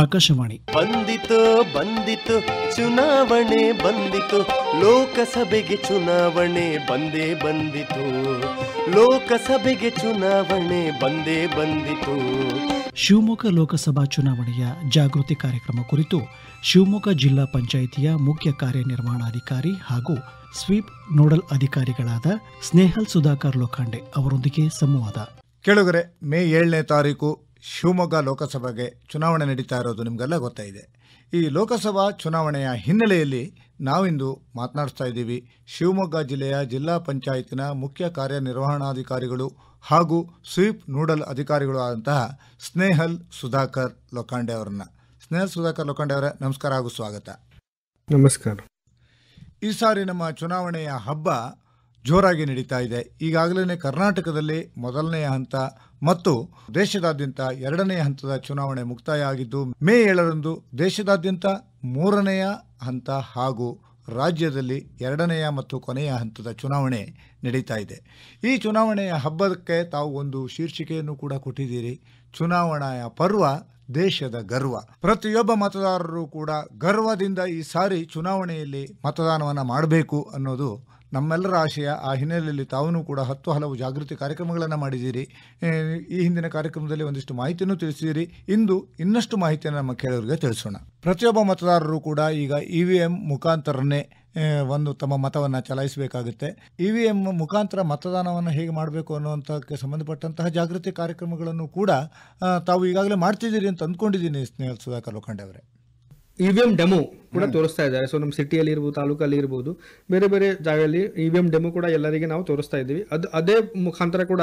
ಆಕಾಶವಾಣಿ ಬಂದಿತು ಬಂದಿತು ಚುನಾವಣೆ ಬಂದಿತು ಲೋಕಸಭೆಗೆ ಚುನಾವಣೆ ಬಂದೇ ಬಂದಿತು ಲೋಕಸಭೆಗೆ ಚುನಾವಣೆ ಬಂದೇ ಬಂದಿತು ಶಿವಮೊಗ್ಗ ಲೋಕಸಭಾ ಚುನಾವಣೆಯ ಜಾಗೃತಿ ಕಾರ್ಯಕ್ರಮ ಕುರಿತು ಶಿವಮೊಗ್ಗ ಜಿಲ್ಲಾ ಪಂಚಾಯಿತಿಯ ಮುಖ್ಯ ಕಾರ್ಯನಿರ್ವಹಣಾಧಿಕಾರಿ ಹಾಗೂ ಸ್ವೀಪ್ ನೋಡಲ್ ಅಧಿಕಾರಿಗಳಾದ ಸ್ನೇಹಲ್ ಸುಧಾಕರ್ ಲೋಖಾಂಡೆ ಅವರೊಂದಿಗೆ ಸಂವಾದ ಕೆಳಗರೆ ಮೇ ಏಳನೇ ತಾರೀಕು ಶಿವಮೊಗ್ಗ ಲೋಕಸಭೆಗೆ ಚುನಾವಣೆ ನಡೀತಾ ಇರೋದು ನಿಮಗೆಲ್ಲ ಗೊತ್ತಾಯಿದೆ ಈ ಲೋಕಸಭಾ ಚುನಾವಣೆಯ ಹಿನ್ನೆಲೆಯಲ್ಲಿ ನಾವಿಂದು ಮಾತನಾಡಿಸ್ತಾ ಇದ್ದೀವಿ ಶಿವಮೊಗ್ಗ ಜಿಲ್ಲೆಯ ಜಿಲ್ಲಾ ಪಂಚಾಯತ್ನ ಮುಖ್ಯ ಕಾರ್ಯನಿರ್ವಹಣಾಧಿಕಾರಿಗಳು ಹಾಗೂ ಸ್ವೀಪ್ ನೂಡಲ್ ಅಧಿಕಾರಿಗಳು ಆದಂತಹ ಸ್ನೇಹಲ್ ಸುಧಾಕರ್ ಲೋಕಾಂಡೆ ಅವರನ್ನ ಸ್ನೇಹಲ್ ಸುಧಾಕರ್ ಲೋಕಾಂಡೆ ಅವರ ನಮಸ್ಕಾರ ಹಾಗೂ ಸ್ವಾಗತ ನಮಸ್ಕಾರ ಈ ಸಾರಿ ನಮ್ಮ ಚುನಾವಣೆಯ ಹಬ್ಬ ಜೋರಾಗಿ ನಡೀತಾ ಇದೆ ಈಗಾಗಲೇ ಕರ್ನಾಟಕದಲ್ಲಿ ಮೊದಲನೆಯ ಹಂತ ಮತ್ತು ದೇಶದಾದ್ಯಂತ ಎರಡನೆಯ ಹಂತದ ಚುನಾವಣೆ ಮುಕ್ತಾಯ ಆಗಿದ್ದು ಮೇ ಏಳರಂದು ದೇಶದಾದ್ಯಂತ ಮೂರನೆಯ ಹಂತ ಹಾಗೂ ರಾಜ್ಯದಲ್ಲಿ ಎರಡನೆಯ ಮತ್ತು ಕೊನೆಯ ಹಂತದ ಚುನಾವಣೆ ನಡೀತಾ ಇದೆ ಈ ಚುನಾವಣೆಯ ಹಬ್ಬಕ್ಕೆ ತಾವು ಒಂದು ಶೀರ್ಷಿಕೆಯನ್ನು ಕೂಡ ಕೊಟ್ಟಿದ್ದೀರಿ ಚುನಾವಣೆಯ ಪರ್ವ ದೇಶದ ಗರ್ವ ಪ್ರತಿಯೊಬ್ಬ ಮತದಾರರು ಕೂಡ ಗರ್ವದಿಂದ ಈ ಸಾರಿ ಚುನಾವಣೆಯಲ್ಲಿ ಮತದಾನವನ್ನು ಮಾಡಬೇಕು ಅನ್ನೋದು ನಮ್ಮೆಲ್ಲರ ಆಶಯ ಆ ಹಿನ್ನೆಲೆಯಲ್ಲಿ ತಾವೂ ಕೂಡ ಹತ್ತು ಹಲವು ಜಾಗೃತಿ ಕಾರ್ಯಕ್ರಮಗಳನ್ನು ಮಾಡಿದ್ದೀರಿ ಈ ಹಿಂದಿನ ಕಾರ್ಯಕ್ರಮದಲ್ಲಿ ಒಂದಿಷ್ಟು ಮಾಹಿತಿಯನ್ನು ತಿಳಿಸಿದಿರಿ ಇಂದು ಇನ್ನಷ್ಟು ಮಾಹಿತಿಯನ್ನು ನಮ್ಮ ಕೇಳೋರಿಗೆ ತಿಳಿಸೋಣ ಪ್ರತಿಯೊಬ್ಬ ಮತದಾರರು ಕೂಡ ಈಗ ಇ ವಿ ಎಂ ಮುಖಾಂತರನೇ ಒಂದು ತಮ್ಮ ಮತವನ್ನು ಚಲಾಯಿಸಬೇಕಾಗುತ್ತೆ ಇ ವಿ ಎಂ ಮುಖಾಂತರ ಮತದಾನವನ್ನು ಹೇಗೆ ಮಾಡಬೇಕು ಅನ್ನುವಂಥಕ್ಕೆ ಸಂಬಂಧಪಟ್ಟಂತಹ ಜಾಗೃತಿ ಕಾರ್ಯಕ್ರಮಗಳನ್ನು ಕೂಡ ತಾವು ಈಗಾಗಲೇ ಮಾಡ್ತಿದ್ದೀರಿ ಅಂತ ಅಂದ್ಕೊಂಡಿದ್ದೀನಿ ಸ್ನೇಹ ಸುಧಾಕರ್ ಲೋಖಂಡೆ ಅವರೇ ಇ ವಿ ಎಂ ಡೆಮೋ ಕೂಡ ತೋರಿಸ್ತಾ ಇದ್ದಾರೆ ಸೊ ನಮ್ಮ ಸಿಟಿಯಲ್ಲಿ ಇರ್ಬೋದು ತಾಲೂಕಲ್ಲಿ ಇರ್ಬೋದು ಬೇರೆ ಬೇರೆ ಜಾಗದಲ್ಲಿ ಇ ವಿ ಎಂ ಡೆಮೋ ಕೂಡ ಎಲ್ಲರಿಗೆ ನಾವು ತೋರಿಸ್ತಾ ಇದ್ದೀವಿ ಅದು ಅದೇ ಮುಖಾಂತರ ಕೂಡ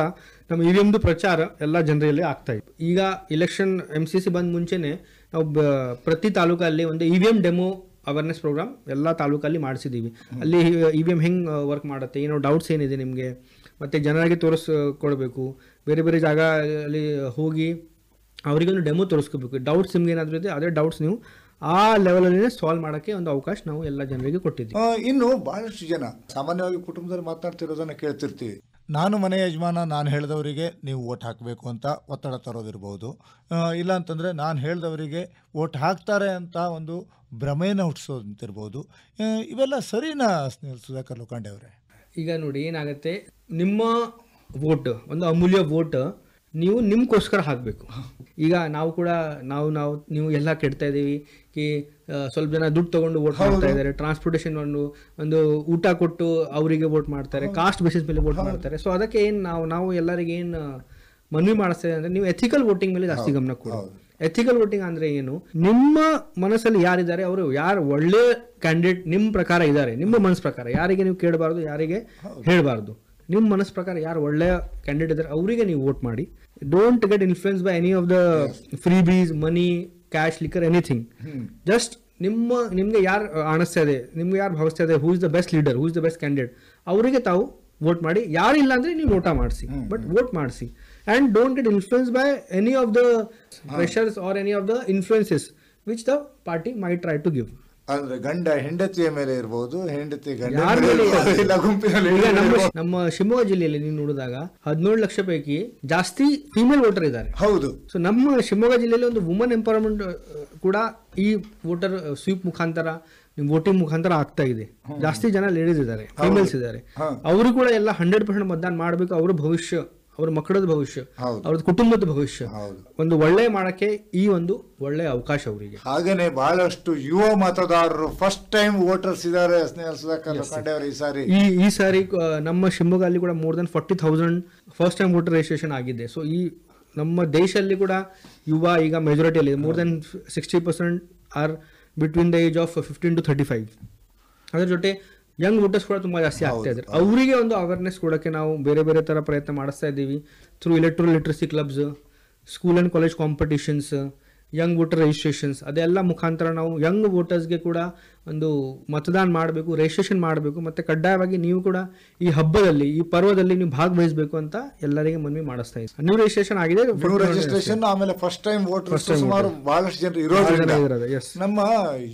ನಮ್ಮ ಇ ವಿ ಎಮ್ದು ಪ್ರಚಾರ ಎಲ್ಲ ಜನರಲ್ಲಿ ಆಗ್ತಾ ಇತ್ತು ಈಗ ಇಲೆಕ್ಷನ್ ಎಮ್ ಸಿ ಸಿ ಬಂದ ಮುಂಚೆನೆ ನಾವು ಪ್ರತಿ ತಾಲೂಕಲ್ಲಿ ಒಂದು E V M demo awareness program ಎಲ್ಲ ತಾಲೂಕಲ್ಲಿ ಮಾಡಿಸಿದ್ದೀವಿ ಅಲ್ಲಿ ಇ ವಿ ಎಮ್ ಹೆಂಗೆ ವರ್ಕ್ ಮಾಡುತ್ತೆ ಏನೋ ಡೌಟ್ಸ್ ಏನಿದೆ ನಿಮಗೆ ಮತ್ತು ಜನರಿಗೆ ತೋರಿಸ್ಕೊಡ್ಬೇಕು ಬೇರೆ ಬೇರೆ ಜಾಗ ಅಲ್ಲಿ ಹೋಗಿ ಅವರಿಗೊಂದು ಡೆಮೋ ತೋರಿಸ್ಕೋಬೇಕು ಡೌಟ್ಸ್ ನಿಮ್ಗೆ ಏನಾದರೂ ಇದೆ ಅದೇ ಡೌಟ್ಸ್ ನೀವು ಆ ಅಲ್ಲಿ ಸಾಲ್ವ್ ಮಾಡಕ್ಕೆ ಒಂದು ಅವಕಾಶ ನಾವು ಎಲ್ಲ ಜನರಿಗೆ ಕೊಟ್ಟಿದ್ದೀವಿ ಇನ್ನು ಬಹಳಷ್ಟು ಜನ ಸಾಮಾನ್ಯವಾಗಿ ಕುಟುಂಬದಲ್ಲಿ ಮಾತನಾಡ್ತಿರೋದನ್ನ ಕೇಳ್ತಿರ್ತೀವಿ ನಾನು ಮನೆ ಯಜಮಾನ ನಾನು ಹೇಳಿದವರಿಗೆ ನೀವು ಓಟ್ ಹಾಕಬೇಕು ಅಂತ ಒತ್ತಡ ತರೋದಿರ್ಬೋದು ಇಲ್ಲ ನಾನು ಹೇಳಿದವರಿಗೆ ಓಟ್ ಹಾಕ್ತಾರೆ ಅಂತ ಒಂದು ಭ್ರಮೆಯನ್ನು ಹುಟ್ಟಿಸೋದಂತಿರ್ಬೋದು ಇವೆಲ್ಲ ಸರಿನಾ ಸುಧಾಕರ್ ಲೋಕಾಂಡೆ ಅವರೇ ಈಗ ನೋಡಿ ಏನಾಗುತ್ತೆ ನಿಮ್ಮ ವೋಟ್ ಒಂದು ಅಮೂಲ್ಯ ಓಟ್ ನೀವು ನಿಮ್ಗೋಸ್ಕರ ಹಾಕಬೇಕು ಈಗ ನಾವು ಕೂಡ ನಾವು ನಾವು ನೀವು ಎಲ್ಲ ಕೆಡ್ತಾ ಇದ್ದೀವಿ ಕಿ ಸ್ವಲ್ಪ ಜನ ದುಡ್ಡು ತಗೊಂಡು ವೋಟ್ ಮಾಡ್ತಾ ಇದ್ದಾರೆ ಟ್ರಾನ್ಸ್ಪೋರ್ಟೇಷನ್ ಒಂದು ಒಂದು ಊಟ ಕೊಟ್ಟು ಅವರಿಗೆ ವೋಟ್ ಮಾಡ್ತಾರೆ ಕಾಸ್ಟ್ ಬೇಸಿಸ್ ಮೇಲೆ ವೋಟ್ ಮಾಡ್ತಾರೆ ಸೊ ಅದಕ್ಕೆ ಏನು ನಾವು ನಾವು ಎಲ್ಲರಿಗೆ ಏನು ಮನವಿ ಮಾಡಿಸ್ತಾ ಅಂದರೆ ನೀವು ಎಥಿಕಲ್ ವೋಟಿಂಗ್ ಮೇಲೆ ಜಾಸ್ತಿ ಗಮನ ಕೊಡಿ ಎಥಿಕಲ್ ವೋಟಿಂಗ್ ಅಂದ್ರೆ ಏನು ನಿಮ್ಮ ಮನಸ್ಸಲ್ಲಿ ಯಾರಿದ್ದಾರೆ ಅವರು ಯಾರು ಒಳ್ಳೆ ಕ್ಯಾಂಡಿಡೇಟ್ ನಿಮ್ಮ ಪ್ರಕಾರ ಇದ್ದಾರೆ ನಿಮ್ಮ ಮನಸ್ಸು ಪ್ರಕಾರ ಯಾರಿಗೆ ನೀವು ಕೇಳಬಾರ್ದು ಯಾರಿಗೆ ಹೇಳಬಾರ್ದು ನಿಮ್ಮ ಮನಸ್ ಪ್ರಕಾರ ಯಾರು ಒಳ್ಳೆಯ ಕ್ಯಾಂಡಿಡೇಟ್ ಇದ್ದಾರೆ ಅವರಿಗೆ ನೀವು ವೋಟ್ ಮಾಡಿ don't get influence by any of the freebies money cash liquor anything just ನಿಮ್ಮ ನಿಮಗೆ ಯಾರು ಅನಿಸ್ತಾ ಇದೆ ನಿಮ್ಗೆ ಯಾರು ಭಾವಿಸ್ತಾ ಇದೆ who is the best leader who is the best candidate ಅವರಿಗೆ ತಾವು ವೋಟ್ ಮಾಡಿ ಯಾರು ಇಲ್ಲ ಅಂದರೆ ನೀವು ನೋಟ ಮಾಡಿಸಿ ಬಟ್ ವೋಟ್ ಮಾಡಿಸಿ and don't get influence by any of the pressures or any of the influences which the party may try to give ಅಂದ್ರೆ ಗಂಡ ಹೆಂಡತಿಯ ಮೇಲೆ ಇರಬಹುದು ಹೆಂಡತಿ ನಮ್ಮ ಶಿವಮೊಗ್ಗ ಜಿಲ್ಲೆಯಲ್ಲಿ ನೀವು ನೋಡಿದಾಗ ಹದಿನೇಳು ಲಕ್ಷ ಪೈಕಿ ಜಾಸ್ತಿ ಫಿಮೇಲ್ ವೋಟರ್ ಇದ್ದಾರೆ ಹೌದು ಸೊ ನಮ್ಮ ಶಿವಮೊಗ್ಗ ಜಿಲ್ಲೆಯಲ್ಲಿ ಒಂದು ವುಮನ್ ಎಂಪವರ್ಮೆಂಟ್ ಕೂಡ ಈ ವೋಟರ್ ಸ್ವೀಪ್ ಮುಖಾಂತರ ವೋಟಿಂಗ್ ಮುಖಾಂತರ ಆಗ್ತಾ ಇದೆ ಜಾಸ್ತಿ ಜನ ಲೇಡೀಸ್ ಇದ್ದಾರೆ ಫೀಮೇಲ್ಸ್ ಇದ್ದಾರೆ ಅವರು ಕೂಡ ಎಲ್ಲ ಹಂಡ್ರೆಡ್ ಪರ್ಸೆಂಟ್ ಮತದಾನ ಮಾಡಬೇಕು ಅವರು ಭವಿಷ್ಯ ಅವ್ರ ಮಕ್ಕಳದ ಭವಿಷ್ಯ ಅವ್ರದ್ದು ಕುಟುಂಬದ ಭವಿಷ್ಯ ಒಂದು ಒಳ್ಳೆ ಮಾಡಕ್ಕೆ ಈ ಒಂದು ಒಳ್ಳೆ ಅವಕಾಶ ಅವರಿಗೆ ಹಾಗೇನೆ ಬಹಳಷ್ಟು ಯುವ ಮತದಾರರು ಫಸ್ಟ್ ಟೈಮ್ ವೋಟರ್ಸ್ ಇದ್ದಾರೆ ಈ ಸಾರಿ ಈ ಸಾರಿ ನಮ್ಮ ಶಿವಮೊಗ್ಗ ಕೂಡ more than forty thousand first time voter registration ಆಗಿದೆ ಸೊ ಈ ನಮ್ಮ ದೇಶದಲ್ಲಿ ಕೂಡ ಯುವ ಈಗ ಅಲ್ಲಿ more than sixty percent are between the age of fifteen to thirty five ಅದರ ಜೊತೆ ಯಂಗ್ ವೋಟರ್ಸ್ ಕೂಡ ತುಂಬಾ ಜಾಸ್ತಿ ಆಗ್ತಾ ಇದ್ದಾರೆ ಅವರಿಗೆ ಒಂದು ಅವೇರ್ನೆಸ್ ಕೊಡೋಕೆ ನಾವು ಬೇರೆ ಬೇರೆ ತರ ಪ್ರಯತ್ನ ಮಾಡಿಸ್ತಾ ಇದ್ದೀವಿ through electoral literacy clubs school and college competitions young voter registrations ಅದೆಲ್ಲ ಮುಖಾಂತರ ನಾವು ಯಂಗ್ ವೋಟರ್ಸ್ಗೆ ಕೂಡ ಒಂದು ಮತದಾನ ಮಾಡಬೇಕು ರಿಜಿಸ್ಟ್ರೇಷನ್ ಮಾಡಬೇಕು ಮತ್ತೆ ಕಡ್ಡಾಯವಾಗಿ ನೀವು ಕೂಡ ಈ ಹಬ್ಬದಲ್ಲಿ ಈ ಪರ್ವದಲ್ಲಿ ನೀವು ಭಾಗವಹಿಸಬೇಕು ಅಂತ ಎಲ್ಲರಿಗೆ ಮನವಿ ಮಾಡಿಸ್ತಾ ಇದ್ದೀವಿ ನ್ಯೂ ರಿಜಿಸ್ಟ್ರೇಷನ್ ಆಗಿದೆ ರಿಜಿಸ್ಟ್ರೇಷನ್ ಆಮೇಲೆ ಫಸ್ಟ್ ಟೈಮ್ ವೋಟರ್ ಸುಮಾರು ಬಹಳಷ್ಟು ಜನರು ಇರೋದ್ರಿಂದ ನಮ್ಮ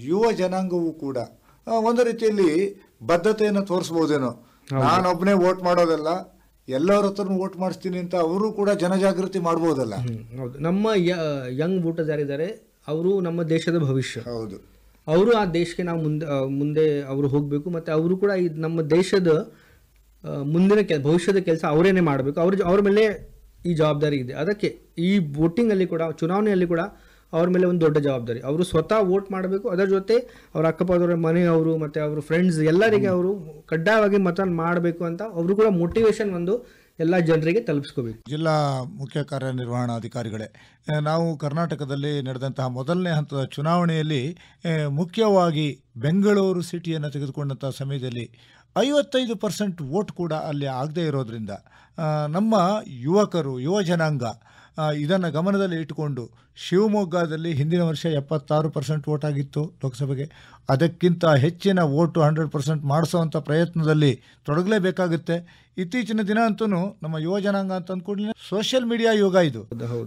ಯುವ ಜನಾಂಗವೂ ಕೂಡ ಒಂದು ರೀತಿಯಲ್ಲಿ ಬದ್ಧತೆಯನ್ನು ತೋರಿಸ್ಬೋದೇನೋ ನಾನೊಬ್ಬನೇ ವೋಟ್ ಮಾಡೋದಲ್ಲ ಎಲ್ಲರ ಹತ್ರ ವೋಟ್ ಮಾಡಿಸ್ತೀನಿ ಅಂತ ಅವರು ಕೂಡ ಜನಜಾಗೃತಿ ಮಾಡ್ಬೋದಲ್ಲ ಹೌದು ನಮ್ಮ ಯಂಗ್ ವೋಟರ್ಸ್ ಯಾರಿದ್ದಾರೆ ಅವರು ನಮ್ಮ ದೇಶದ ಭವಿಷ್ಯ ಹೌದು ಅವರು ಆ ದೇಶಕ್ಕೆ ನಾವು ಮುಂದೆ ಮುಂದೆ ಅವರು ಹೋಗಬೇಕು ಮತ್ತು ಅವರು ಕೂಡ ಈ ನಮ್ಮ ದೇಶದ ಮುಂದಿನ ಕೆಲ ಭವಿಷ್ಯದ ಕೆಲಸ ಅವರೇನೆ ಮಾಡಬೇಕು ಅವ್ರ ಅವ್ರ ಮೇಲೆ ಈ ಜವಾಬ್ದಾರಿ ಇದೆ ಅದಕ್ಕೆ ಈ ವೋಟಿಂಗಲ್ಲಿ ಕೂಡ ಚುನಾವಣೆಯಲ್ಲಿ ಕೂಡ ಅವ್ರ ಮೇಲೆ ಒಂದು ದೊಡ್ಡ ಜವಾಬ್ದಾರಿ ಅವರು ಸ್ವತಃ ವೋಟ್ ಮಾಡಬೇಕು ಅದರ ಜೊತೆ ಅವ್ರ ಅಕ್ಕಪಕ್ಕದವರ ಮನೆಯವರು ಮತ್ತು ಅವ್ರ ಫ್ರೆಂಡ್ಸ್ ಎಲ್ಲರಿಗೆ ಅವರು ಕಡ್ಡಾಯವಾಗಿ ಮತ ಮಾಡಬೇಕು ಅಂತ ಅವರು ಕೂಡ ಮೋಟಿವೇಶನ್ ಒಂದು ಎಲ್ಲ ಜನರಿಗೆ ತಲುಪಿಸ್ಕೋಬೇಕು ಜಿಲ್ಲಾ ಮುಖ್ಯ ಅಧಿಕಾರಿಗಳೇ ನಾವು ಕರ್ನಾಟಕದಲ್ಲಿ ನಡೆದಂತಹ ಮೊದಲನೇ ಹಂತದ ಚುನಾವಣೆಯಲ್ಲಿ ಮುಖ್ಯವಾಗಿ ಬೆಂಗಳೂರು ಸಿಟಿಯನ್ನು ತೆಗೆದುಕೊಂಡಂತಹ ಸಮಯದಲ್ಲಿ ಐವತ್ತೈದು ಪರ್ಸೆಂಟ್ ವೋಟ್ ಕೂಡ ಅಲ್ಲಿ ಆಗದೇ ಇರೋದ್ರಿಂದ ನಮ್ಮ ಯುವಕರು ಯುವ ಜನಾಂಗ ಇದನ್ನು ಗಮನದಲ್ಲಿ ಇಟ್ಟುಕೊಂಡು ಶಿವಮೊಗ್ಗದಲ್ಲಿ ಹಿಂದಿನ ವರ್ಷ ಎಪ್ಪತ್ತಾರು ಪರ್ಸೆಂಟ್ ವೋಟ್ ಆಗಿತ್ತು ಲೋಕಸಭೆಗೆ ಅದಕ್ಕಿಂತ ಹೆಚ್ಚಿನ ಓಟು ಹಂಡ್ರೆಡ್ ಪರ್ಸೆಂಟ್ ಮಾಡಿಸೋವಂಥ ಪ್ರಯತ್ನದಲ್ಲಿ ತೊಡಗಲೇಬೇಕಾಗುತ್ತೆ ಇತ್ತೀಚಿನ ದಿನ ಅಂತೂ ನಮ್ಮ ಯುವ ಜನಾಂಗ ಅಂತ ಅಂದ್ಕೊಂಡ್ರೆ ಸೋಷಿಯಲ್ ಮೀಡಿಯಾ ಯುಗ ಇದು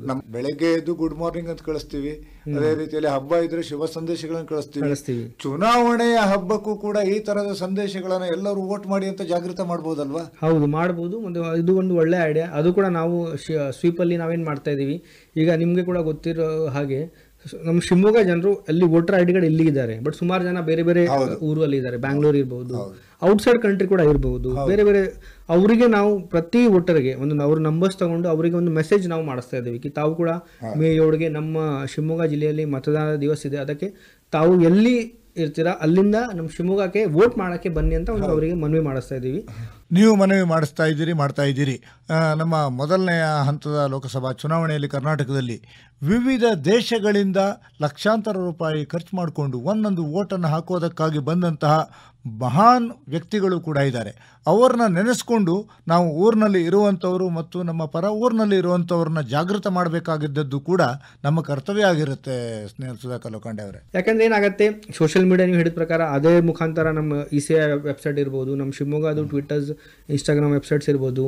ನಮ್ಮ ಬೆಳಗ್ಗೆ ಎದ್ದು ಗುಡ್ ಮಾರ್ನಿಂಗ್ ಅಂತ ಕಳಿಸ್ತೀವಿ ಅದೇ ರೀತಿಯಲ್ಲಿ ಹಬ್ಬ ಇದ್ರೆ ಶುಭ ಸಂದೇಶಗಳನ್ನು ಕಳಿಸ್ತೀವಿ ಚುನಾವಣೆಯ ಹಬ್ಬಕ್ಕೂ ಕೂಡ ಈ ತರದ ಸಂದೇಶಗಳನ್ನ ಎಲ್ಲರೂ ವೋಟ್ ಮಾಡಿ ಅಂತ ಜಾಗೃತ ಮಾಡಬಹುದಲ್ವಾ ಹೌದು ಮಾಡಬಹುದು ಒಂದು ಇದು ಒಂದು ಒಳ್ಳೆ ಐಡಿಯಾ ಅದು ಕೂಡ ನಾವು ಸ್ವೀಪಲ್ಲಿ ನಾವೇನು ಮಾಡ್ತಾ ಇದೀವಿ ಈಗ ನಿಮಗೆ ಕೂಡ ಗೊತ್ತಿರೋ ಹಾಗೆ ನಮ್ಮ ಶಿವಮೊಗ್ಗ ಜನರು ಅಲ್ಲಿ ವೋಟರ್ ಐ ಡಿಗಳು ಇಲ್ಲಿ ಇದ್ದಾರೆ ಬಟ್ ಸುಮಾರು ಜನ ಬೇರೆ ಬೇರೆ ಊರಲ್ಲಿ ಇದ್ದಾರೆ ಬ್ಯಾಂಗ್ಳೂರ್ ಇರಬಹುದು ಔಟ್ಸೈಡ್ ಕಂಟ್ರಿ ಕೂಡ ಇರಬಹುದು ಬೇರೆ ಬೇರೆ ಅವರಿಗೆ ನಾವು ಪ್ರತಿ ವೋಟರ್ಗೆ ಒಂದು ಅವ್ರ ನಂಬರ್ಸ್ ತಗೊಂಡು ಅವರಿಗೆ ಒಂದು ಮೆಸೇಜ್ ನಾವು ಮಾಡಿಸ್ತಾ ಇದ್ದೀವಿ ಕಿ ತಾವು ಕೂಡ ಮೇ ಏಳ್ಗೆ ನಮ್ಮ ಶಿವಮೊಗ್ಗ ಜಿಲ್ಲೆಯಲ್ಲಿ ಮತದಾನ ದಿವಸ ಇದೆ ಅದಕ್ಕೆ ತಾವು ಎಲ್ಲಿ ಇರ್ತೀರಾ ಅಲ್ಲಿಂದ ನಮ್ಮ ಶಿವಮೊಗ್ಗಕ್ಕೆ ವೋಟ್ ಮಾಡೋಕ್ಕೆ ಬನ್ನಿ ಅಂತ ಒಂದು ಅವರಿಗೆ ಮನವಿ ಮಾಡಿಸ್ತಾ ಇದ್ದೀವಿ ನೀವು ಮನವಿ ಮಾಡಿಸ್ತಾ ಇದ್ದೀರಿ ಮಾಡ್ತಾ ಇದ್ದೀರಿ ನಮ್ಮ ಮೊದಲನೆಯ ಹಂತದ ಲೋಕಸಭಾ ಚುನಾವಣೆಯಲ್ಲಿ ಕರ್ನಾಟಕದಲ್ಲಿ ವಿವಿಧ ದೇಶಗಳಿಂದ ಲಕ್ಷಾಂತರ ರೂಪಾಯಿ ಖರ್ಚು ಮಾಡಿಕೊಂಡು ಒಂದೊಂದು ಓಟನ್ನು ಹಾಕೋದಕ್ಕಾಗಿ ಬಂದಂತಹ ಮಹಾನ್ ವ್ಯಕ್ತಿಗಳು ಕೂಡ ಇದ್ದಾರೆ ಅವ್ರನ್ನ ನೆನೆಸ್ಕೊಂಡು ನಾವು ಊರಿನಲ್ಲಿ ಇರುವಂಥವರು ಮತ್ತು ನಮ್ಮ ಪರ ಊರಿನಲ್ಲಿ ಇರುವಂಥವ್ರನ್ನ ಜಾಗೃತ ಮಾಡಬೇಕಾಗಿದ್ದದ್ದು ಕೂಡ ನಮ್ಮ ಕರ್ತವ್ಯ ಆಗಿರುತ್ತೆ ಸ್ನೇಹ ಸುಧಾಕರ್ ಲೋಕಾಂಡೆ ಅವರೇ ಯಾಕಂದ್ರೆ ಏನಾಗುತ್ತೆ ಸೋಷಿಯಲ್ ಮೀಡಿಯಾ ನೀವು ಹೇಳಿದ ಪ್ರಕಾರ ಅದೇ ಮುಖಾಂತರ ನಮ್ಮ ಇ ಸಿ ಐ ವೆಬ್ಸೈಟ್ ಇರ್ಬೋದು ನಮ್ಮ ಶಿವಮೊಗ್ಗದು ಟ್ವಿಟರ್ಸ್ ಇನ್ಸ್ಟಾಗ್ರಾಮ್ ವೆಬ್ಸೈಟ್ಸ್ ಇರ್ಬೋದು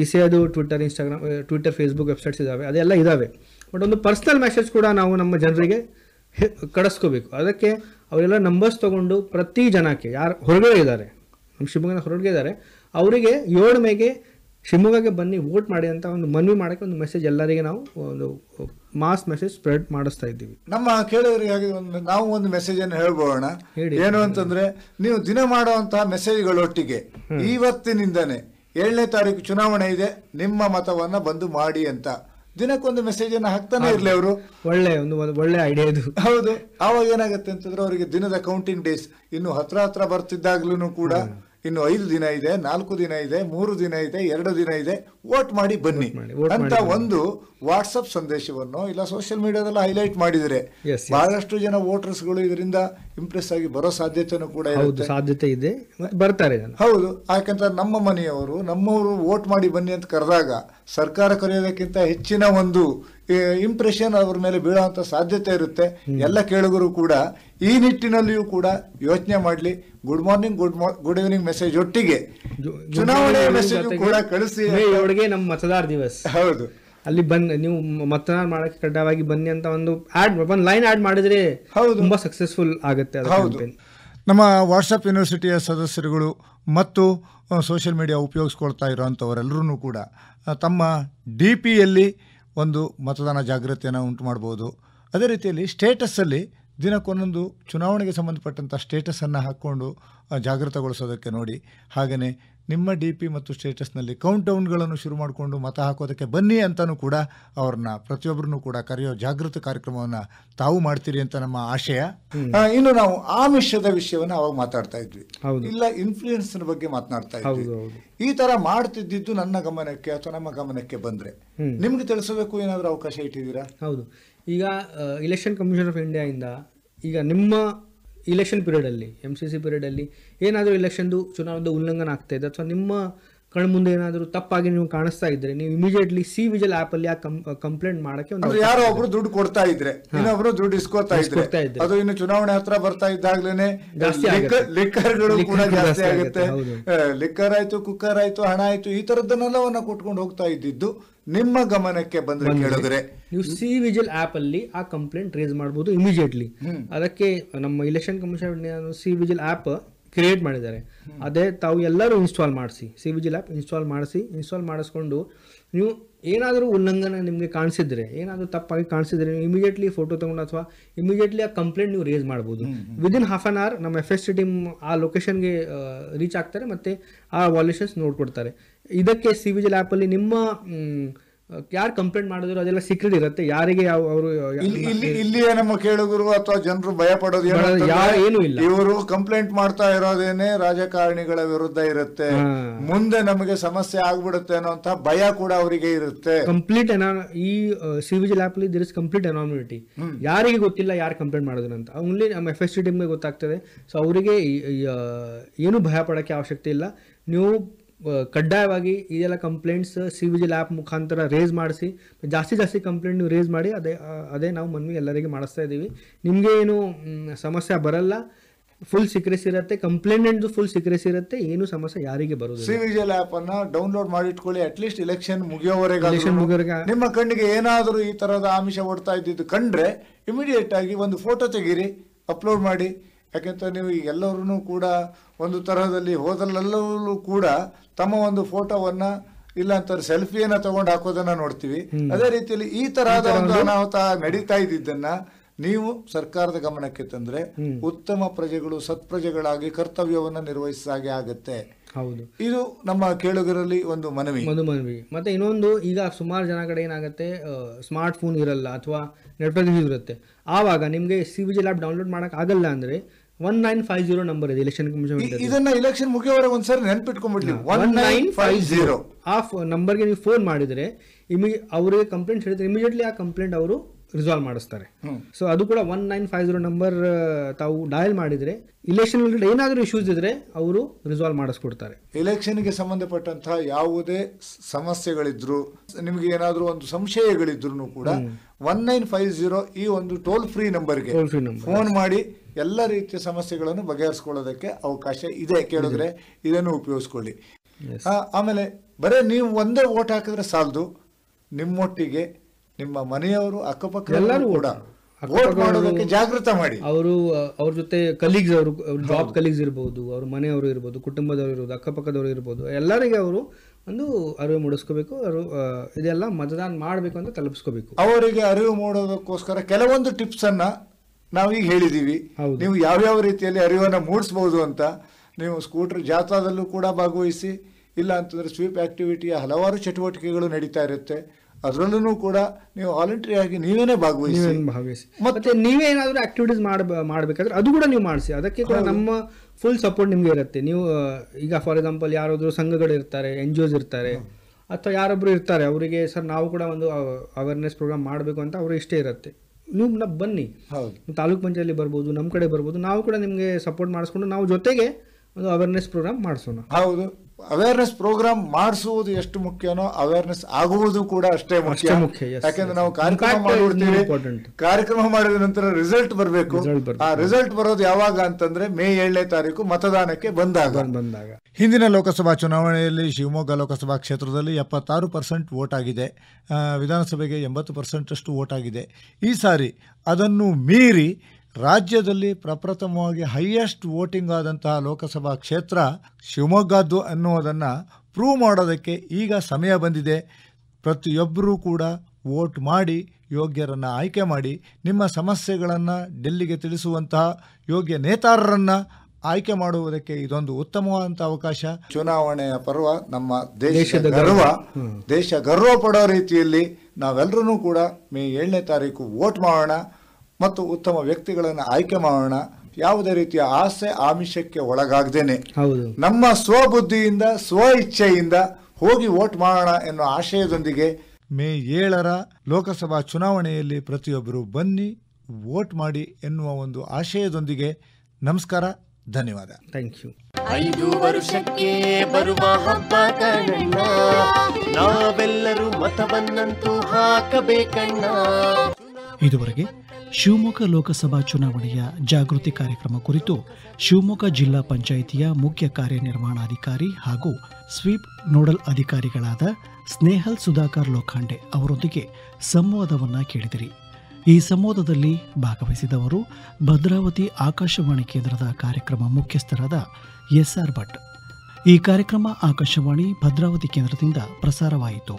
ಇ ಅದು Twitter Instagram Twitter Facebook websites ಇದ್ದಾವೆ ಅದೆಲ್ಲ ಇದ್ದಾವೆ ಬಟ್ ಒಂದು ಪರ್ಸ್ನಲ್ ಮೆಸೇಜ್ ಕೂಡ ನಾವು ನಮ್ಮ ಜನರಿಗೆ ಕಡಿಸ್ಕೋಬೇಕು ಅದಕ್ಕೆ ಅವರೆಲ್ಲ ನಂಬರ್ಸ್ ತೊಗೊಂಡು ಪ್ರತಿ ಜನಕ್ಕೆ ಯಾರು ಹೊರಗಡೆ ಇದ್ದಾರೆ ನಮ್ಮ ಶಿವಮೊಗ್ಗನ ಹೊರಗಡೆ ಇದ್ದಾರೆ ಅವರಿಗೆ ಏಳು ಮೇಗೆ ಶಿವಮೊಗ್ಗಕ್ಕೆ ಬನ್ನಿ ವೋಟ್ ಮಾಡಿ ಅಂತ ಒಂದು ಮನವಿ ಮಾಡೋಕ್ಕೆ ಒಂದು ಮೆಸೇಜ್ ಎಲ್ಲರಿಗೆ ನಾವು ಒಂದು ಮಾಸ್ ಮೆಸೇಜ್ ಸ್ಪ್ರೆಡ್ ಮಾಡಿಸ್ತಾ ಇದ್ದೀವಿ ನಮ್ಮ ಕೇಳೋರಿಗಾಗಿ ಒಂದು ನಾವು ಒಂದು ಅನ್ನು ಹೇಳ್ಬೋಣ ಏನು ಅಂತಂದ್ರೆ ನೀವು ದಿನ ಮಾಡುವಂತಹ ಮೆಸೇಜ್ಗಳೊಟ್ಟಿಗೆ ಇವತ್ತಿನಿಂದನೇ ಏಳನೇ ತಾರೀಕು ಚುನಾವಣೆ ಇದೆ ನಿಮ್ಮ ಮತವನ್ನ ಬಂದು ಮಾಡಿ ಅಂತ ದಿನಕ್ಕೊಂದು ಮೆಸೇಜ್ ಅನ್ನ ಹಾಕ್ತಾನೆ ಇರ್ಲಿ ಅವರು ಒಳ್ಳೆ ಒಂದು ಒಳ್ಳೆ ಐಡಿಯಾ ಇದು ಹೌದು ಅವಾಗ ಏನಾಗುತ್ತೆ ಅಂತಂದ್ರೆ ಅವರಿಗೆ ದಿನದ ಕೌಂಟಿಂಗ್ ಡೇಸ್ ಇನ್ನು ಹತ್ರ ಹತ್ರ ಬರ್ತಿದ್ದಾಗ್ಲೂ ಕೂಡ ಇನ್ನು ಐದು ದಿನ ಇದೆ ನಾಲ್ಕು ದಿನ ಇದೆ ಮೂರು ದಿನ ಇದೆ ಎರಡು ದಿನ ಇದೆ ವೋಟ್ ಮಾಡಿ ಬನ್ನಿ ಅಂತ ಒಂದು ವಾಟ್ಸಪ್ ಸಂದೇಶವನ್ನು ಇಲ್ಲ ಸೋಷಿಯಲ್ ಮೀಡಿಯಾದಲ್ಲಿ ಹೈಲೈಟ್ ಮಾಡಿದರೆ ಬಹಳಷ್ಟು ಜನ ವೋಟರ್ಸ್ಗಳು ಇದರಿಂದ ಇಂಪ್ರೆಸ್ ಆಗಿ ಬರೋ ಸಾಧ್ಯತೆನೂ ಕೂಡ ಸಾಧ್ಯತೆ ಇದೆ ಬರ್ತಾರೆ ಹೌದು ಯಾಕಂತ ನಮ್ಮ ಮನೆಯವರು ನಮ್ಮವರು ವೋಟ್ ಮಾಡಿ ಬನ್ನಿ ಅಂತ ಕರೆದಾಗ ಸರ್ಕಾರ ಕರೆಯೋದಕ್ಕಿಂತ ಹೆಚ್ಚಿನ ಒಂದು ಇಂಪ್ರೆಷನ್ ಅವ್ರ ಮೇಲೆ ಬೀಳುವಂತ ಸಾಧ್ಯತೆ ಇರುತ್ತೆ ಎಲ್ಲ ಕೇಳುಗರು ಕೂಡ ಈ ನಿಟ್ಟಿನಲ್ಲಿಯೂ ಕೂಡ ಯೋಚನೆ ಮಾಡಲಿ good morning good good evening message ಒಟ್ಟಿಗೆ ಚುನಾವಣೆ ಮೆಸೇಜ್ ಕೂಡ ಕಳಿಸಿ ನಮ್ಮ ಮತದಾರ ದಿವಸ ಹೌದು ಅಲ್ಲಿ ಬನ್ನಿ ನೀವು ಮತದಾನ ಮಾಡಕ್ಕೆ ಕಡ್ಡಾಯವಾಗಿ ಬನ್ನಿ ಅಂತ ಒಂದು ಆಡ್ ಒಂದು ಲೈನ್ ಆಡ್ ಮಾಡಿದ್ರೆ ಹೌದು ತುಂಬಾ ಸಕ್ಸಸ್ಫುಲ್ ಆಗುತ್ತೆ ಹೌದು ನಮ್ಮ ವಾಟ್ಸಪ್ ಯೂನಿವರ್ಸಿಟಿಯ ಸದಸ್ಯರುಗಳು ಮತ್ತು ಸೋಷಿಯಲ್ ಮೀಡಿಯಾ ಉಪಯೋಗಿಸ್ಕೊಳ್ತಾ ಇರೋವಂಥವರೆಲ್ಲರೂ ಕೂಡ ತಮ್ಮ ಡಿ ಪಿಯಲ್ಲಿ ಒಂದು ಮತದಾನ ಜಾಗೃತಿಯನ್ನು ಉಂಟು ಮಾಡ್ಬೋದು ಅದೇ ರೀತಿಯಲ್ಲಿ ಸ್ಟೇಟಸ್ಸಲ್ಲಿ ದಿನಕ್ಕೊಂದೊಂದು ಚುನಾವಣೆಗೆ ಸಂಬಂಧಪಟ್ಟಂಥ ಸ್ಟೇಟಸನ್ನು ಹಾಕ್ಕೊಂಡು ಜಾಗೃತಗೊಳಿಸೋದಕ್ಕೆ ನೋಡಿ ಹಾಗೆಯೇ ನಿಮ್ಮ ಡಿ ಪಿ ಮತ್ತು ಸ್ಟೇಟಸ್ನಲ್ಲಿ ಕೌಂಟ್ ಡೌನ್ಗಳನ್ನು ಶುರು ಮಾಡಿಕೊಂಡು ಮತ ಹಾಕೋದಕ್ಕೆ ಬನ್ನಿ ಅಂತಲೂ ಕೂಡ ಅವ್ರನ್ನ ಪ್ರತಿಯೊಬ್ಬರನ್ನು ಕೂಡ ಕರೆಯೋ ಜಾಗೃತ ಕಾರ್ಯಕ್ರಮವನ್ನು ತಾವು ಮಾಡ್ತೀರಿ ಅಂತ ನಮ್ಮ ಆಶಯ ಇನ್ನು ನಾವು ಆಮಿಷದ ವಿಷಯವನ್ನು ಅವಾಗ ಮಾತಾಡ್ತಾ ಇದ್ವಿ ಇಲ್ಲ ಇನ್ಫ್ಲೂಯೆನ್ಸ್ ಬಗ್ಗೆ ಮಾತನಾಡ್ತಾ ಇದ್ವಿ ಈ ತರ ಮಾಡ್ತಿದ್ದಿದ್ದು ನನ್ನ ಗಮನಕ್ಕೆ ಅಥವಾ ನಮ್ಮ ಗಮನಕ್ಕೆ ಬಂದ್ರೆ ನಿಮ್ಗೆ ತಿಳಿಸಬೇಕು ಏನಾದರೂ ಅವಕಾಶ ಇಟ್ಟಿದ್ದೀರಾ ಹೌದು ಈಗ ಇಲೆಕ್ಷನ್ ಕಮಿಷನ್ ಆಫ್ ಇಂಡಿಯಾ ಇಂದ ಈಗ ನಿಮ್ಮ ಇಲೆಕ್ಷನ್ ಪೀರಿಯಡಲ್ಲಿ ಎಮ್ ಸಿ ಸಿ ಪೀರಿಯಡಲ್ಲಿ ಏನಾದರೂ ಇಲೆಕ್ಷನ್ದು ಚುನಾವಣೆ ಉಲ್ಲಂಘನೆ ಆಗ್ತಾ ಇದೆ ಅಥವಾ ನಿಮ್ಮ ಕಣ್ಮುಂದೆ ಏನಾದರೂ ತಪ್ಪಾಗಿ ನೀವು ಕಾಣಿಸ್ತಾ ಇದ್ರೆ ನೀವು ಇಮಿಡಿಯೇಟ್ಲಿ ಸಿ ವಿಜಲ್ ಆಪ್ ಅಲ್ಲಿ ಕಂಪ್ಲೇಂಟ್ ಮಾಡಕ್ಕೆ ಒಂದು ಯಾರೋ ಒಬ್ರು ದುಡ್ಡು ಕೊಡ್ತಾ ಇದ್ರೆ ಇನ್ನೊಬ್ರು ದುಡ್ಡು ಇಸ್ಕೊತಾ ಇದ್ರೆ ಅದು ಇನ್ನು ಚುನಾವಣೆ ಹತ್ರ ಬರ್ತಾ ಇದ್ದಾಗ್ಲೇನೆ ಗಳು ಕೂಡ ಜಾಸ್ತಿ ಆಗುತ್ತೆ ಲಿಕ್ಕರ್ ಆಯ್ತು ಕುಕ್ಕರ್ ಆಯ್ತು ಹಣ ಆಯ್ತು ಈ ತರದ್ದನ್ನೆಲ್ಲವನ್ನ ಕೊಟ್ಕೊಂಡು ಹೋಗ್ತಾ ಇದ್ದಿದ್ದು ನಿಮ್ಮ ಗಮನಕ್ಕೆ ಬಂದ್ರೆ ಕೇಳಿದ್ರೆ ನೀವು ಸಿ ವಿಜಿಲ್ ಆಪ್ ಅಲ್ಲಿ ಆ ಕಂಪ್ಲೇಂಟ್ ರೇಸ್ ಮಾಡಬಹುದು ಇಮಿಡಿಯೇಟ್ಲಿ ಅದಕ್ಕೆ ನಮ್ಮ election commission C vigil app create ಮಾಡಿದ್ದಾರೆ ಅದೇ ತಾವು ಎಲ್ಲರೂ ಇನ್ಸ್ಟಾಲ್ ಮಾಡಿಸಿ ಸಿ ವಿಜಿಲ್ ಆ್ಯಪ್ ಇನ್ಸ್ಟಾಲ್ ಮಾಡಿಸಿ ಇನ್ಸ್ಟಾಲ್ ಮಾಡಿಸ್ಕೊಂಡು ನೀವು ಏನಾದರೂ ಉಲ್ಲಂಘನೆ ನಿಮಗೆ ಕಾಣಿಸಿದ್ರೆ ಏನಾದರೂ ತಪ್ಪಾಗಿ ಕಾಣಿಸಿದ್ರೆ ನೀವು ಇಮಿಡಿಯೇಟ್ಲಿ ಫೋಟೋ ತಗೊಂಡು ಅಥವಾ ಇಮಿಡಿಯೇಟ್ಲಿ ಆ ಕಂಪ್ಲೇಂಟ್ ನೀವು ರೇಸ್ ಮಾಡ್ಬೋದು ವಿದಿನ್ ಹಾಫ್ ಆನ್ ಅವರ್ ನಮ್ಮ ಎಫ್ ಎಸ್ ಟಿ ಟೀಮ್ ಆ ಲೊಕೇಶನ್ಗೆ ರೀಚ್ ಆಗ್ತಾರೆ ಮತ್ತು ಆ ವಾಲ್ಯೂಷನ್ಸ್ ನೋಡ್ಕೊಡ್ತಾರೆ ಇದಕ್ಕೆ ಸಿ ವಿಜಿಲ್ ಅಲ್ಲಿ ನಿಮ್ಮ ಯಾರು ಕಂಪ್ಲೇಂಟ್ ಮಾಡಿದ್ರು ಅದೆಲ್ಲ ಸೀಕ್ರೆಟ್ ಇರುತ್ತೆ ಯಾರಿಗೆ ಯಾವ ಅವರು ಇಲ್ಲಿ ನಮ್ಮ ಕೇಳುಗರು ಅಥವಾ ಜನರು ಭಯ ಪಡೋದು ಏನು ಇಲ್ಲ ಇವರು ಕಂಪ್ಲೇಂಟ್ ಮಾಡ್ತಾ ಇರೋದೇನೆ ರಾಜಕಾರಣಿಗಳ ವಿರುದ್ಧ ಇರುತ್ತೆ ಮುಂದೆ ನಮಗೆ ಸಮಸ್ಯೆ ಆಗ್ಬಿಡುತ್ತೆ ಅನ್ನೋಂತ ಭಯ ಕೂಡ ಅವರಿಗೆ ಇರುತ್ತೆ ಕಂಪ್ಲೀಟ್ ಈ ಸಿ ವಿಜಿಲ್ ಅಲ್ಲಿ ದಿರ್ ಇಸ್ ಕಂಪ್ಲೀಟ್ ಅನಾಮಿನಿಟಿ ಯಾರಿಗೆ ಗೊತ್ತಿಲ್ಲ ಯಾರು ಕಂಪ್ಲೇಂಟ್ ಮಾಡಿದ್ರು ಅಂತ ಓನ್ಲಿ ನಮ್ಮ ಎಫ್ ಎಸ್ ಟಿ ಟಿಮ್ಗೆ ಗೊತ್ತಾಗ್ತದೆ ಸೊ ಅವರಿಗೆ ಏನು ಭಯ ಪಡೋಕೆ ಅವಶ್ಯಕತೆ ಇಲ್ಲ ನೀವು ಕಡ್ಡಾಯವಾಗಿ ಇದೆಲ್ಲ ಕಂಪ್ಲೇಂಟ್ಸ್ ಸಿವಿಜಿ ಆಪ್ ಮೂಲಕಂತರ ರೇಜ್ ಮಾಡಿಸಿ ಜಾಸ್ತಿ ಜಾಸ್ತಿ ಕಂಪ್ಲೇಂಟ್ ನಿ ರೇಜ್ ಮಾಡಿ ಅದೇ ಅದೇ ನಾವು ಮನವಿ ಎಲ್ಲರಿಗೂ ಮಾಡ್ತಾ ಇದ್ದೀವಿ ನಿಮಗೆ ಏನು ಸಮಸ್ಯೆ ಬರಲ್ಲ ಫುಲ್ ಸೀಕ್ರಸಿ ಇರುತ್ತೆ ಕಂಪ್ಲೇಂಟ್ದು ಫುಲ್ ಸೀಕ್ರಸಿ ಇರುತ್ತೆ ಏನು ಸಮಸ್ಯೆ யாರಿಗೆ ಬರೋದು ಸಿವಿಜಿ ಆಪ್ ಅನ್ನು ಡೌನ್ಲೋಡ್ ಮಾಡಿ ಇಟ್ಕೊಳ್ಳಿ ಅಟ್ ಲೀಸ್ಟ್ ইলেকಷನ್ ಮುಗಿಯೋವರೆಗೂ ನಿಮ್ಮ ಕಣ್ಣಿಗೆ ಏನಾದರೂ ಈ ತರ ಆದಾಂಶೆ ಹೊರತಾ ಇದ್ದಿದ್ದು ಕಂಡ್ರೆ ಇಮಿಡಿಯೇಟ್ ಆಗಿ ಒಂದು ಫೋಟೋ ತೆಗೆಯಿರಿ ಅಪ್ಲೋಡ್ ಮಾಡಿ ಯಾಕೆಂತ ನೀವು ಎಲ್ಲರೂ ಕೂಡ ಒಂದು ತರಹದಲ್ಲಿ ಹೋದಲ್ಲೆಲ್ಲರೂ ಕೂಡ ತಮ್ಮ ಒಂದು ಫೋಟೋವನ್ನ ಇಲ್ಲ ಸೆಲ್ಫಿಯನ್ನ ತಗೊಂಡು ಹಾಕೋದನ್ನ ನೋಡ್ತೀವಿ ಅದೇ ರೀತಿಯಲ್ಲಿ ಈ ತರಹದ ಒಂದು ಅನಾಹುತ ನಡೀತಾ ಇದ್ದಿದ್ದನ್ನ ನೀವು ಸರ್ಕಾರದ ಗಮನಕ್ಕೆ ತಂದ್ರೆ ಉತ್ತಮ ಪ್ರಜೆಗಳು ಸತ್ಪ್ರಜೆಗಳಾಗಿ ಕರ್ತವ್ಯವನ್ನು ಹಾಗೆ ಆಗತ್ತೆ ಹೌದು ಇದು ನಮ್ಮ ಕೇಳುಗರಲ್ಲಿ ಒಂದು ಮನವಿ ಒಂದು ಮನವಿ ಮತ್ತೆ ಇನ್ನೊಂದು ಈಗ ಸುಮಾರು ಜನ ಕಡೆ ಏನಾಗುತ್ತೆ ಸ್ಮಾರ್ಟ್ ಫೋನ್ ಇರಲ್ಲ ಅಥವಾ ನೆಟ್ವರ್ಕ್ ಇರುತ್ತೆ ಆವಾಗ ನಿಮಗೆ C vigil app download ಮಾಡೋಕ್ಕಾಗಲ್ಲ ಅಂದರೆ one nine five zero number ಇದೆ ಎಲೆಕ್ಷನ್ ಕಮಿಷನ್ ಇದನ್ನ ಎಲೆಕ್ಷನ್ ಮುಗಿಯೋವರೆಗೆ ಒಂದ್ಸರಿ ನೆನ್ಪಿಟ್ಕೊಂಡ್ಬಿಡ್ಲಿ ಒನ್ ನೈನ್ ಫೈವ್ ಜೀರೋ ಆ ನಂಬರ್ಗೆ ನೀವು ಫೋನ್ ಮಾಡಿದರೆ ಇಮಿ ಅವರಿಗೆ ಕಂಪ್ಲೇಂಟ್ ಹೇಳಿದ್ರೆ ಇಮಿಡಿಯೇಟ್ಲಿ ಆ ಕಂಪ್ಲೇಂಟ್ ಅವರು ರಿಸಾಲ್ವ್ ಮಾಡಿಸ್ತಾರೆ ಸೊ ಅದು ಕೂಡ one nine five zero number ತಾವು ಡಯಲ್ ಮಾಡಿದ್ರೆ ಇಲೆಕ್ಷನ್ ರಿಲೇಟೆಡ್ ಏನಾದರೂ ಇಶ್ಯೂಸ್ ಇದ್ರೆ ಅವರು ರಿಸಾಲ್ವ್ ಮಾಡಿಸ್ಕೊಡ್ತಾರೆ ಎಲೆಕ್ಷನ್ಗೆ ಸಂಬಂಧಪಟ್ಟಂತಹ ಯಾವುದೇ ಸಮಸ್ಯೆಗಳಿದ್ರು ನಿಮಗೆ ಏನಾದರೂ ಒಂದು ಸಂಶಯಗಳಿದ್ರು ಕೂಡ ಒನ್ ನೈನ್ ಫೈವ್ ಜೀರೋ ಈ ಒಂದು ಟೋಲ್ ಫ್ರೀ ನಂಬರ್ಗೆ ಫೋನ್ ಮಾಡಿ ಎಲ್ಲ ರೀತಿಯ ಸಮಸ್ಯೆಗಳನ್ನು ಬಗೆಹರಿಸ್ಕೊಳ್ಳೋದಕ್ಕೆ ಅವಕಾಶ ಇದೆ ಕೇಳಿದ್ರೆ ಇದನ್ನು ಉಪಯೋಗಿಸ್ಕೊಳ್ಳಿ ಆಮೇಲೆ ಬರೀ ನೀವು ಒಂದೇ ಓಟ್ ಹಾಕಿದ್ರೆ ಸಾಲದು ನಿಮ್ಮೊಟ್ಟಿಗೆ ನಿಮ್ಮ ಮನೆಯವರು ಅಕ್ಕಪಕ್ಕ ಎಲ್ಲರೂ ಕೂಡ ಮಾಡೋದಕ್ಕೆ ಜಾಗೃತ ಮಾಡಿ ಅವರು ಅವ್ರ ಜೊತೆ ಕಲೀಗ್ಸ್ ಅವರು ಜಾಬ್ ಕಲೀಗ್ಸ್ ಇರ್ಬೋದು ಅವ್ರ ಮನೆಯವರು ಇರ್ಬೋದು ಕುಟುಂಬದವರು ಇರ್ಬೋದು ಅಕ್ಕಪಕ್ಕದವರು ಇರ್ಬೋದು ಎಲ್ಲರಿಗೆ ಅವರು ಒಂದು ಅರಿವು ಮೂಡಿಸ್ಕೋಬೇಕು ಅವರು ಇದೆಲ್ಲ ಮತದಾನ ಮಾಡಬೇಕು ಅಂತ ತಲುಪಿಸ್ಕೋಬೇಕು ಅವರಿಗೆ ಅರಿವು ಮೂಡೋದಕ್ಕೋಸ್ಕರ ಕೆಲವೊಂದು ಟಿಪ್ಸನ್ನು ನಾವು ಈಗ ಹೇಳಿದ್ದೀವಿ ನೀವು ಯಾವ್ಯಾವ ರೀತಿಯಲ್ಲಿ ಅರಿವನ್ನು ಮೂಡಿಸ್ಬೋದು ಅಂತ ನೀವು ಸ್ಕೂಟರ್ ಜಾಥಾದಲ್ಲೂ ಕೂಡ ಭಾಗವಹಿಸಿ ಇಲ್ಲ ಅಂತಂದರೆ ಸ್ವೀಪ್ ಆ್ಯಕ್ಟಿವಿಟಿಯ ಹಲವಾರು ಚಟುವಟಿಕೆಗಳು ನಡೀತಾ ಇರುತ್ತೆ ಅದರಲ್ಲೂ ಕೂಡ ನೀವು ವಾಲಂಟ್ರಿ ಆಗಿ ನೀವೇನೇ ಭಾಗವಹಿಸಿ ಭಾಗವಹಿಸಿ ಮತ್ತೆ ನೀವೇನಾದರೂ ಆಕ್ಟಿವಿಟೀಸ್ ಮಾಡ ಮಾಡಬೇಕಾದ್ರೆ ಅದು ಕೂಡ ನೀವು ಮಾಡಿಸಿ ಅದಕ್ಕೆ ಕೂಡ ನಮ್ಮ ಫುಲ್ ಸಪೋರ್ಟ್ ನಿಮಗೆ ಇರುತ್ತೆ ನೀವು ಈಗ ಫಾರ್ ಎಕ್ಸಾಂಪಲ್ ಯಾರಾದರೂ ಸಂಘಗಳು ಇರ್ತಾರೆ ಎನ್ ಜಿ ಓಸ್ ಇರ್ತಾರೆ ಅಥವಾ ಯಾರೊಬ್ಬರು ಇರ್ತಾರೆ ಅವರಿಗೆ ಸರ್ ನಾವು ಕೂಡ ಒಂದು ಅವೇರ್ನೆಸ್ ಪ್ರೋಗ್ರಾಮ್ ಮಾಡಬೇಕು ಅಂತ ಅವ್ರಿಗೆ ಇಷ್ಟೇ ಇರುತ್ತೆ ನೀವು ನಾವು ಬನ್ನಿ ಹೌದು ತಾಲೂಕ್ ಪಂಚಾಯಲ್ಲಿ ಬರ್ಬೋದು ನಮ್ಮ ಕಡೆ ಬರ್ಬೋದು ನಾವು ಕೂಡ ನಿಮಗೆ ಸಪೋರ್ಟ್ ಮಾಡಿಸ್ಕೊಂಡು ನಾವು ಜೊತೆಗೆ ಒಂದು ಅವೇರ್ನೆಸ್ ಪ್ರೋಗ್ರಾಮ್ ಮಾಡಿಸೋಣ ಹೌದು ಅವೇರ್ನೆಸ್ ಪ್ರೋಗ್ರಾಮ್ ಮಾಡಿಸುವುದು ಎಷ್ಟು ಮುಖ್ಯನೋ ಅವೇರ್ನೆಸ್ ಆಗುವುದು ಕೂಡ ಅಷ್ಟೇ ಮುಖ್ಯ ಯಾಕೆಂದ್ರೆ ನಾವು ಕಾರ್ಯಕ್ರಮ ಮಾಡಿಬಿಡ್ತೀವಿ ಕಾರ್ಯಕ್ರಮ ಮಾಡಿದ ನಂತರ ರಿಸಲ್ಟ್ ಬರಬೇಕು ಆ ರಿಸಲ್ಟ್ ಬರೋದು ಯಾವಾಗ ಅಂತಂದ್ರೆ ಮೇ ಏಳನೇ ತಾರೀಕು ಮತದಾನಕ್ಕೆ ಬಂದಾಗ ಬಂದಾಗ ಹಿಂದಿನ ಲೋಕಸಭಾ ಚುನಾವಣೆಯಲ್ಲಿ ಶಿವಮೊಗ್ಗ ಲೋಕಸಭಾ ಕ್ಷೇತ್ರದಲ್ಲಿ ಎಪ್ಪತ್ತಾರು ಪರ್ಸೆಂಟ್ ವೋಟ್ ಆಗಿದೆ ವಿಧಾನಸಭೆಗೆ ಎಂಬತ್ತು ಪರ್ಸೆಂಟ್ ಅಷ್ಟು ವೋಟ್ ಆಗಿದೆ ಈ ಸಾರಿ ಅದನ್ನು ಮೀರಿ ರಾಜ್ಯದಲ್ಲಿ ಪ್ರಪ್ರಥಮವಾಗಿ ಹೈಯೆಸ್ಟ್ ವೋಟಿಂಗ್ ಆದಂತಹ ಲೋಕಸಭಾ ಕ್ಷೇತ್ರ ಶಿವಮೊಗ್ಗದ್ದು ಅನ್ನುವುದನ್ನು ಪ್ರೂವ್ ಮಾಡೋದಕ್ಕೆ ಈಗ ಸಮಯ ಬಂದಿದೆ ಪ್ರತಿಯೊಬ್ಬರೂ ಕೂಡ ವೋಟ್ ಮಾಡಿ ಯೋಗ್ಯರನ್ನು ಆಯ್ಕೆ ಮಾಡಿ ನಿಮ್ಮ ಸಮಸ್ಯೆಗಳನ್ನು ಡೆಲ್ಲಿಗೆ ತಿಳಿಸುವಂತಹ ಯೋಗ್ಯ ನೇತಾರರನ್ನು ಆಯ್ಕೆ ಮಾಡುವುದಕ್ಕೆ ಇದೊಂದು ಉತ್ತಮವಾದಂಥ ಅವಕಾಶ ಚುನಾವಣೆಯ ಪರ್ವ ನಮ್ಮ ದೇಶದ ಗರ್ವ ದೇಶ ಗರ್ವ ಪಡೋ ರೀತಿಯಲ್ಲಿ ನಾವೆಲ್ಲರೂ ಕೂಡ ಮೇ ಏಳನೇ ತಾರೀಕು ವೋಟ್ ಮಾಡೋಣ ಮತ್ತು ಉತ್ತಮ ವ್ಯಕ್ತಿಗಳನ್ನು ಆಯ್ಕೆ ಮಾಡೋಣ ಯಾವುದೇ ರೀತಿಯ ಆಸೆ ಆಮಿಷಕ್ಕೆ ಒಳಗಾಗದೇನೆ ನಮ್ಮ ಸ್ವಬುದ್ಧಿಯಿಂದ ಸ್ವ ಇಚ್ಛೆಯಿಂದ ಹೋಗಿ ವೋಟ್ ಮಾಡೋಣ ಎನ್ನುವ ಆಶಯದೊಂದಿಗೆ ಮೇ ಏಳರ ಲೋಕಸಭಾ ಚುನಾವಣೆಯಲ್ಲಿ ಪ್ರತಿಯೊಬ್ಬರು ಬನ್ನಿ ವೋಟ್ ಮಾಡಿ ಎನ್ನುವ ಒಂದು ಆಶಯದೊಂದಿಗೆ ನಮಸ್ಕಾರ ಧನ್ಯವಾದ ಥ್ಯಾಂಕ್ ಯು ಐದು ವರ್ಷಕ್ಕೆ ಬರುವ ಹಬ್ಬ ಕಣ್ಣ ನಾವೆಲ್ಲರೂ ಮತವನ್ನಂತೂ ಹಾಕಬೇಕಣ್ಣ ಇದುವರೆಗೆ ಶಿವಮೊಗ್ಗ ಲೋಕಸಭಾ ಚುನಾವಣೆಯ ಜಾಗೃತಿ ಕಾರ್ಯಕ್ರಮ ಕುರಿತು ಶಿವಮೊಗ್ಗ ಜಿಲ್ಲಾ ಪಂಚಾಯಿತಿಯ ಮುಖ್ಯ ಕಾರ್ಯನಿರ್ವಹಣಾಧಿಕಾರಿ ಹಾಗೂ ಸ್ವೀಪ್ ನೋಡಲ್ ಅಧಿಕಾರಿಗಳಾದ ಸ್ನೇಹಲ್ ಸುಧಾಕರ್ ಲೋಖಾಂಡೆ ಅವರೊಂದಿಗೆ ಸಂವಾದವನ್ನು ಕೇಳಿದಿರಿ ಈ ಸಂವಾದದಲ್ಲಿ ಭಾಗವಹಿಸಿದವರು ಭದ್ರಾವತಿ ಆಕಾಶವಾಣಿ ಕೇಂದ್ರದ ಕಾರ್ಯಕ್ರಮ ಮುಖ್ಯಸ್ಥರಾದ ಎಸ್ಆರ್ ಭಟ್ ಈ ಕಾರ್ಯಕ್ರಮ ಆಕಾಶವಾಣಿ ಭದ್ರಾವತಿ ಕೇಂದ್ರದಿಂದ ಪ್ರಸಾರವಾಯಿತು